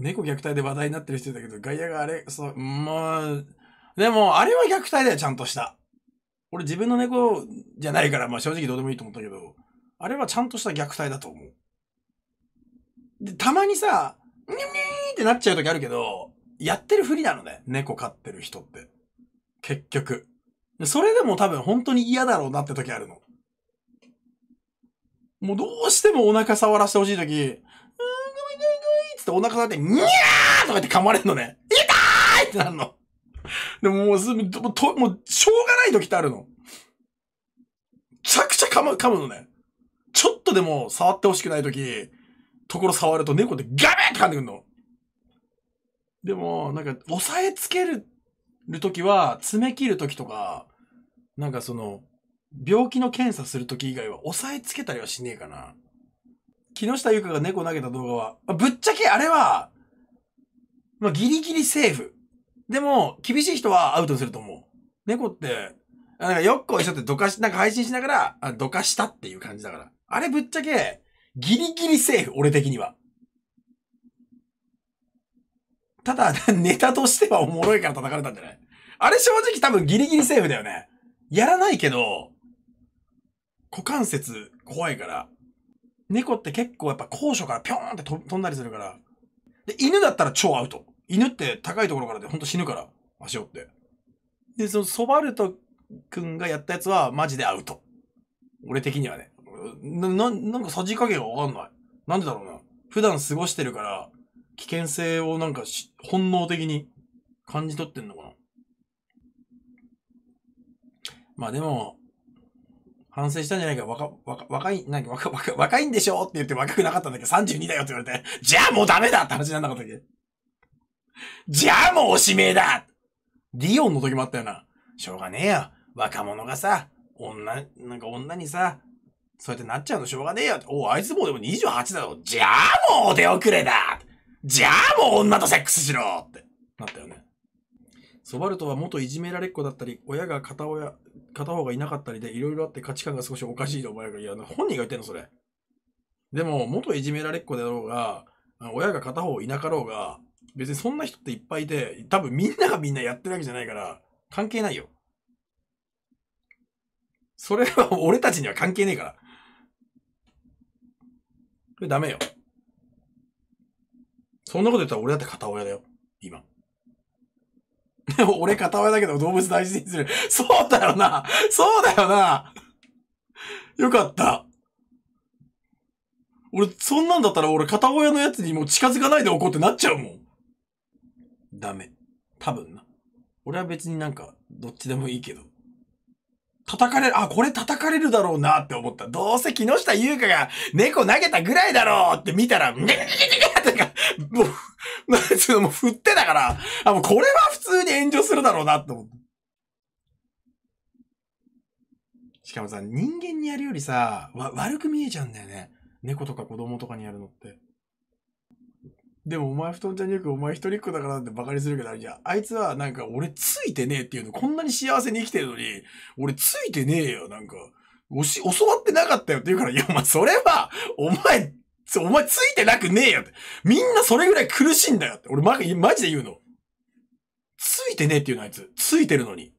猫虐待で話題になってる人だけど、外野があれ、そう、まあ、でも、あれは虐待だよ、ちゃんとした。俺自分の猫じゃないから、まあ正直どうでもいいと思ったけど、あれはちゃんとした虐待だと思う。で、たまにさ、にゅにゅーってなっちゃう時あるけど、やってるふりなのね、猫飼ってる人って。結局。それでも多分本当に嫌だろうなって時あるの。もうどうしてもお腹触らせてほしい時、てお腹がって、にゃーとか言って噛まれるのね。痛いってなるの。でももうすぐ、と、もう、しょうがない時ってあるの。ちゃくちゃ噛む、噛むのね。ちょっとでも触ってほしくない時、ところ触ると猫ってガメーって噛んでくんの。でも、なんか、押さえつける、る時は、詰め切る時とか、なんかその、病気の検査する時以外は押さえつけたりはしねえかな。木下ゆかが猫投げた動画は、まあ、ぶっちゃけあれは、まあ、ギリギリセーフ。でも、厳しい人はアウトすると思う。猫って、なんかよっこいしょってどかし、なんか配信しながら、あどかしたっていう感じだから。あれぶっちゃけ、ギリギリセーフ、俺的には。ただ、ネタとしてはおもろいから叩かれたんじゃないあれ正直多分ギリギリセーフだよね。やらないけど、股関節怖いから、猫って結構やっぱ高所からピョーンって飛んだりするから。で、犬だったら超アウト。犬って高いところからでほんと死ぬから、足折って。で、そのソバルト君がやったやつはマジでアウト。俺的にはね。な、ななんかさじ加減がわかんない。なんでだろうな。普段過ごしてるから、危険性をなんかし、本能的に感じ取ってんのかな。まあでも、反省したんじゃないか、若、若、若い、なんか若、若、若いんでしょって言って若くなかったんだけど、32だよって言われて、じゃあもうダメだって話になんなかったっけじゃあもうおしめえだリオンの時もあったよな。しょうがねえよ。若者がさ、女、なんか女にさ、そうやってなっちゃうのしょうがねえよ。おあいつもうでも28だろ。じゃあもう出遅れだじゃあもう女とセックスしろってなったよね。ソバルトは元いじめられっ子だったり、親が片親、片方がいなかったりで、いろいろあって価値観が少しおかしいと思わいや、本人が言ってんの、それ。でも、元いじめられっ子であろうが、親が片方いなかろうが、別にそんな人っていっぱいいて、多分みんながみんなやってるわけじゃないから、関係ないよ。それは俺たちには関係ねえから。これダメよ。そんなこと言ったら俺だって片親だよ。今。俺片親だけど動物大事にする。そうだよなそうだよなよかった。俺、そんなんだったら俺片親のやつにもう近づかないでおこうってなっちゃうもん。ダメ。多分な。俺は別になんか、どっちでもいいけど。叩かれる、あ、これ叩かれるだろうなって思った。どうせ木下優香が猫投げたぐらいだろうって見たら、ねってか、もう、なんつうの、もう振ってだから、あ、もうこれは普通に炎上するだろうなって思って。しかもさ、人間にやるよりさ、わ、悪く見えちゃうんだよね。猫とか子供とかにやるのって。でもお前布団ちゃんによくお前一人っ子だからってバカにするけど、いや、あいつはなんか俺ついてねえっていうの、こんなに幸せに生きてるのに、俺ついてねえよ、なんか。おし、教わってなかったよって言うから、いや、お前それは、お前お前ついてなくねえよって。みんなそれぐらい苦しいんだよって。俺ママジで言うの。ついてねえっていうのあいつ。ついてるのに。